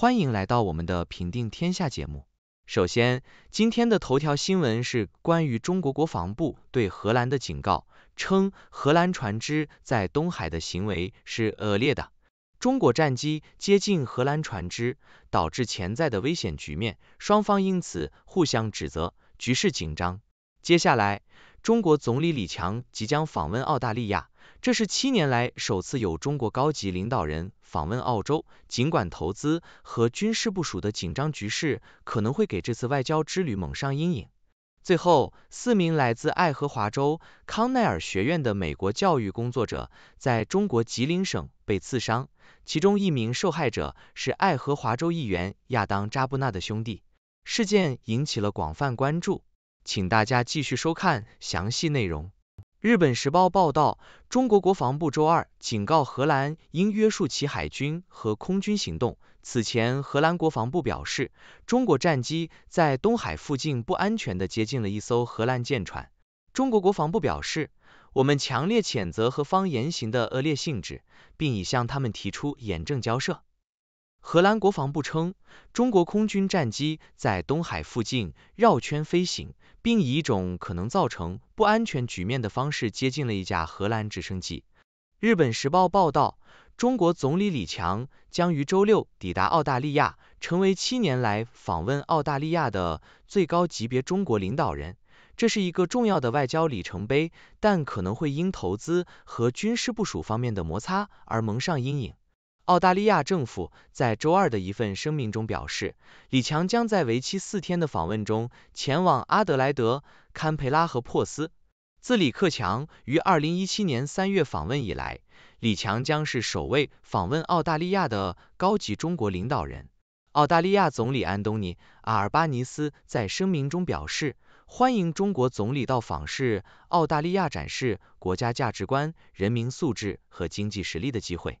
欢迎来到我们的《平定天下》节目。首先，今天的头条新闻是关于中国国防部对荷兰的警告，称荷兰船只在东海的行为是恶劣的，中国战机接近荷兰船只，导致潜在的危险局面，双方因此互相指责，局势紧张。接下来，中国总理李强即将访问澳大利亚。这是七年来首次有中国高级领导人访问澳洲，尽管投资和军事部署的紧张局势可能会给这次外交之旅蒙上阴影。最后，四名来自爱荷华州康奈尔学院的美国教育工作者在中国吉林省被刺伤，其中一名受害者是爱荷华州议员亚当扎布纳的兄弟。事件引起了广泛关注，请大家继续收看详细内容。日本时报报道，中国国防部周二警告荷兰应约束其海军和空军行动。此前，荷兰国防部表示，中国战机在东海附近不安全地接近了一艘荷兰舰船。中国国防部表示，我们强烈谴责和方言行的恶劣性质，并已向他们提出严正交涉。荷兰国防部称，中国空军战机在东海附近绕圈飞行，并以一种可能造成不安全局面的方式接近了一架荷兰直升机。日本时报报道，中国总理李强将于周六抵达澳大利亚，成为七年来访问澳大利亚的最高级别中国领导人。这是一个重要的外交里程碑，但可能会因投资和军事部署方面的摩擦而蒙上阴影。澳大利亚政府在周二的一份声明中表示，李强将在为期四天的访问中前往阿德莱德、堪培拉和珀斯。自李克强于二零一七年三月访问以来，李强将是首位访问澳大利亚的高级中国领导人。澳大利亚总理安东尼阿尔巴尼斯在声明中表示，欢迎中国总理到访是澳大利亚展示国家价值观、人民素质和经济实力的机会。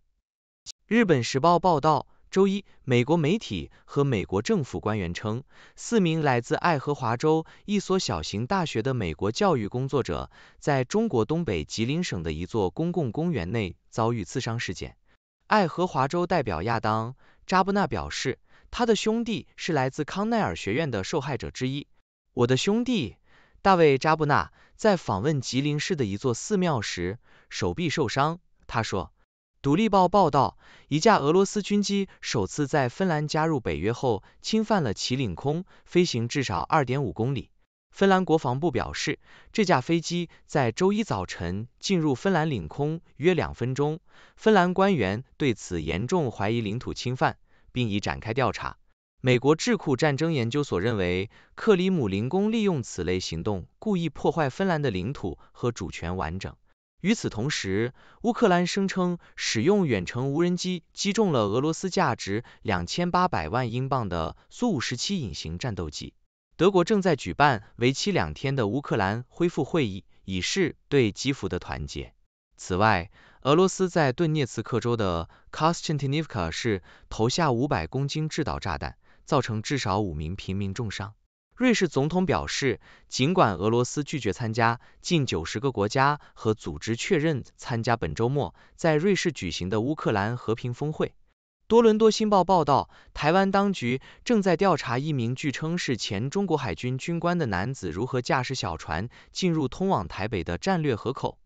日本时报报道，周一，美国媒体和美国政府官员称，四名来自爱荷华州一所小型大学的美国教育工作者，在中国东北吉林省的一座公共公园内遭遇刺伤事件。爱荷华州代表亚当·扎布纳表示，他的兄弟是来自康奈尔学院的受害者之一。我的兄弟大卫·扎布纳在访问吉林市的一座寺庙时手臂受伤，他说。独立报报道，一架俄罗斯军机首次在芬兰加入北约后，侵犯了其领空，飞行至少2.5公里。芬兰国防部表示，这架飞机在周一早晨进入芬兰领空约两分钟。芬兰官员对此严重怀疑领土侵犯，并已展开调查。美国智库战争研究所认为，克里姆林宫利用此类行动故意破坏芬兰的领土和主权完整。与此同时，乌克兰声称使用远程无人机击中了俄罗斯价值两千八百万英镑的苏 -57 隐形战斗机。德国正在举办为期两天的乌克兰恢复会议，以示对基辅的团结。此外，俄罗斯在顿涅茨克州的 k t a s n y s t i v k a 市投下五百公斤制导炸弹，造成至少五名平民重伤。瑞士总统表示，尽管俄罗斯拒绝参加，近九十个国家和组织确认参加本周末在瑞士举行的乌克兰和平峰会。多伦多《新报》报道，台湾当局正在调查一名据称是前中国海军军官的男子如何驾驶小船进入通往台北的战略河口。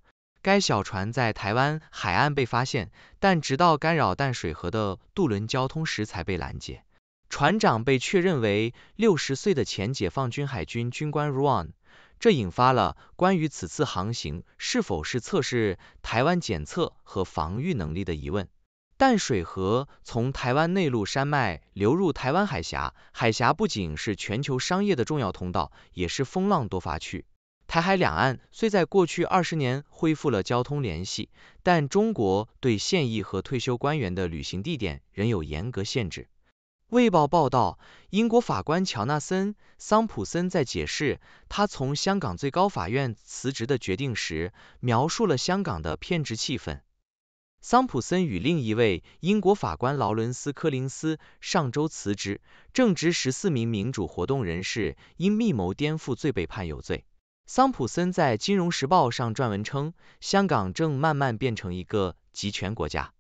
该小船在台湾海岸被发现，但直到干扰淡水河的渡轮交通时才被拦截。船长被确认为六十岁的前解放军海军军官 r a n 这引发了关于此次航行是否是测试台湾检测和防御能力的疑问。淡水河从台湾内陆山脉流入台湾海峡，海峡不仅是全球商业的重要通道，也是风浪多发区。台海两岸虽在过去二十年恢复了交通联系，但中国对现役和退休官员的旅行地点仍有严格限制。《卫报》报道，英国法官乔纳森·桑普森在解释他从香港最高法院辞职的决定时，描述了香港的偏执气氛。桑普森与另一位英国法官劳伦斯·科林斯上周辞职，正值十四名民主活动人士因密谋颠覆罪被判有罪。桑普森在《金融时报》上撰文称，香港正慢慢变成一个集权国家。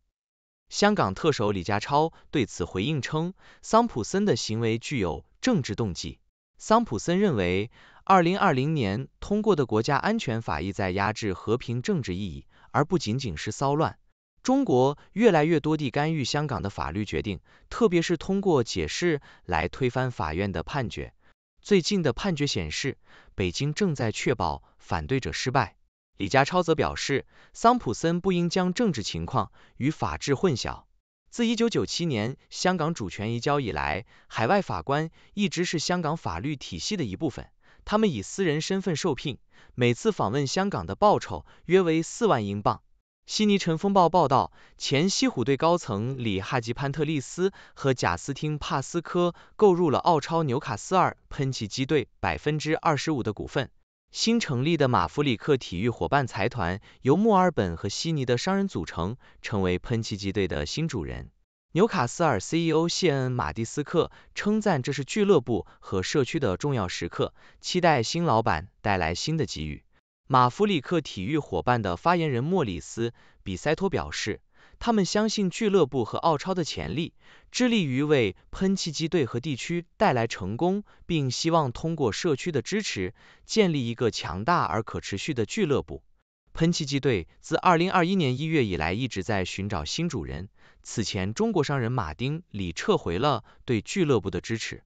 香港特首李家超对此回应称，桑普森的行为具有政治动机。桑普森认为，二零二零年通过的国家安全法意在压制和平政治意义，而不仅仅是骚乱。中国越来越多地干预香港的法律决定，特别是通过解释来推翻法院的判决。最近的判决显示，北京正在确保反对者失败。李家超则表示，桑普森不应将政治情况与法治混淆。自一九九七年香港主权移交以来，海外法官一直是香港法律体系的一部分。他们以私人身份受聘，每次访问香港的报酬约为四万英镑。悉尼晨风报报道，前西虎队高层里哈吉潘特利斯和贾斯汀帕斯科购入了澳超纽卡斯尔喷气机队百分之二十五的股份。新成立的马弗里克体育伙伴财团由墨尔本和悉尼的商人组成，成为喷气机队的新主人。纽卡斯尔 CEO 谢恩马蒂斯克称赞这是俱乐部和社区的重要时刻，期待新老板带来新的机遇。马弗里克体育伙伴的发言人莫里斯比塞托表示。他们相信俱乐部和澳超的潜力，致力于为喷气机队和地区带来成功，并希望通过社区的支持建立一个强大而可持续的俱乐部。喷气机队自2021年1月以来一直在寻找新主人，此前中国商人马丁李撤回了对俱乐部的支持。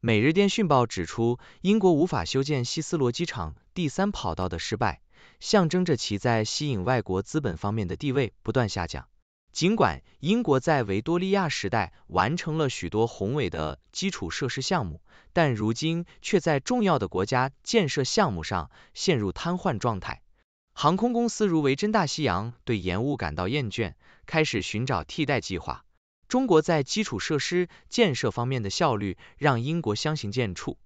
每日电讯报指出，英国无法修建希斯罗机场第三跑道的失败，象征着其在吸引外国资本方面的地位不断下降。尽管英国在维多利亚时代完成了许多宏伟的基础设施项目，但如今却在重要的国家建设项目上陷入瘫痪状态。航空公司如维珍大西洋对延误感到厌倦，开始寻找替代计划。中国在基础设施建设方面的效率让英国相形见绌。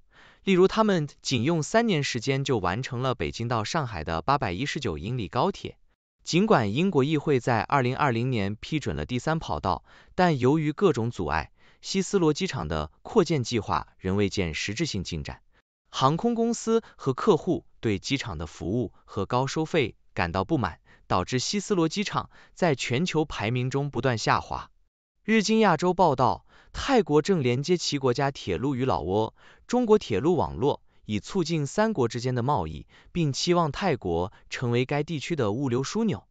例如，他们仅用三年时间就完成了北京到上海的八百一十九英里高铁。尽管英国议会在2020年批准了第三跑道，但由于各种阻碍，希斯罗机场的扩建计划仍未见实质性进展。航空公司和客户对机场的服务和高收费感到不满，导致希斯罗机场在全球排名中不断下滑。日经亚洲报道，泰国正连接其国家铁路与老挝、中国铁路网络。以促进三国之间的贸易，并期望泰国成为该地区的物流枢纽。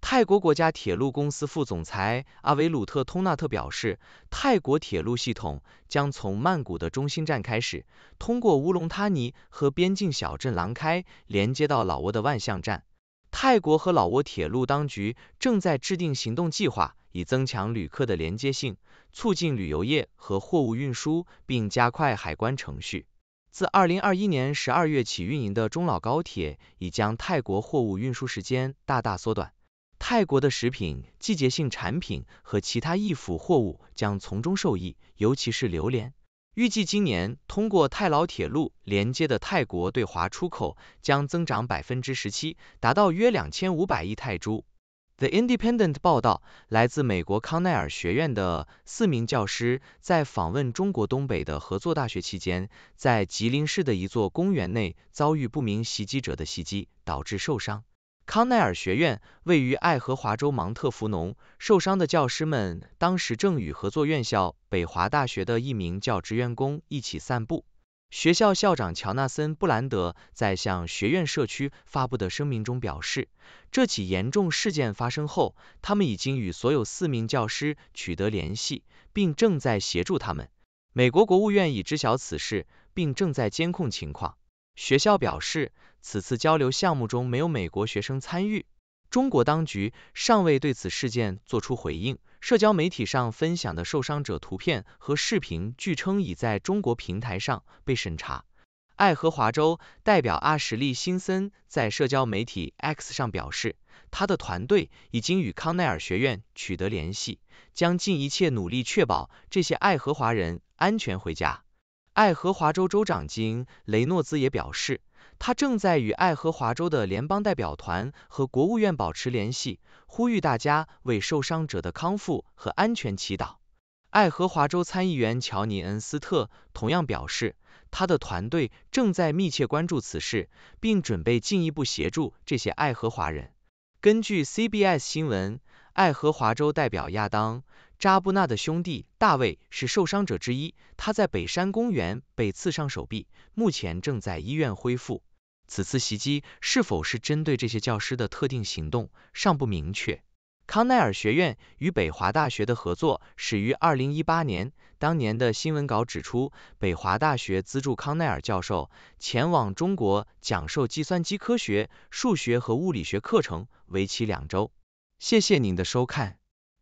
泰国国家铁路公司副总裁阿维鲁特·通纳特表示，泰国铁路系统将从曼谷的中心站开始，通过乌龙他尼和边境小镇琅开，连接到老挝的万象站。泰国和老挝铁路当局正在制定行动计划，以增强旅客的连接性，促进旅游业和货物运输，并加快海关程序。自2021年12月起运营的中老高铁，已将泰国货物运输时间大大缩短。泰国的食品、季节性产品和其他易腐货物将从中受益，尤其是榴莲。预计今年通过泰老铁路连接的泰国对华出口将增长17%，达到约2500亿泰铢。The Independent 报道，来自美国康奈尔学院的四名教师在访问中国东北的合作大学期间，在吉林市的一座公园内遭遇不明袭击者的袭击，导致受伤。康奈尔学院位于爱荷华州芒特福农。受伤的教师们当时正与合作院校北华大学的一名教职员工一起散步。学校校长乔纳森·布兰德在向学院社区发布的声明中表示，这起严重事件发生后，他们已经与所有四名教师取得联系，并正在协助他们。美国国务院已知晓此事，并正在监控情况。学校表示，此次交流项目中没有美国学生参与。中国当局尚未对此事件作出回应。社交媒体上分享的受伤者图片和视频，据称已在中国平台上被审查。爱荷华州代表阿什利·辛森在社交媒体 X 上表示，他的团队已经与康奈尔学院取得联系，将尽一切努力确保这些爱荷华人安全回家。爱荷华州州长金·雷诺兹也表示。他正在与爱荷华州的联邦代表团和国务院保持联系，呼吁大家为受伤者的康复和安全祈祷。爱荷华州参议员乔尼恩斯特同样表示，他的团队正在密切关注此事，并准备进一步协助这些爱荷华人。根据 CBS 新闻，爱荷华州代表亚当扎布纳的兄弟大卫是受伤者之一，他在北山公园被刺伤手臂，目前正在医院恢复。此次袭击是否是针对这些教师的特定行动尚不明确。康奈尔学院与北华大学的合作始于二零一八年，当年的新闻稿指出，北华大学资助康奈尔教授前往中国讲授计算机科学、数学和物理学课程，为期两周。谢谢您的收看。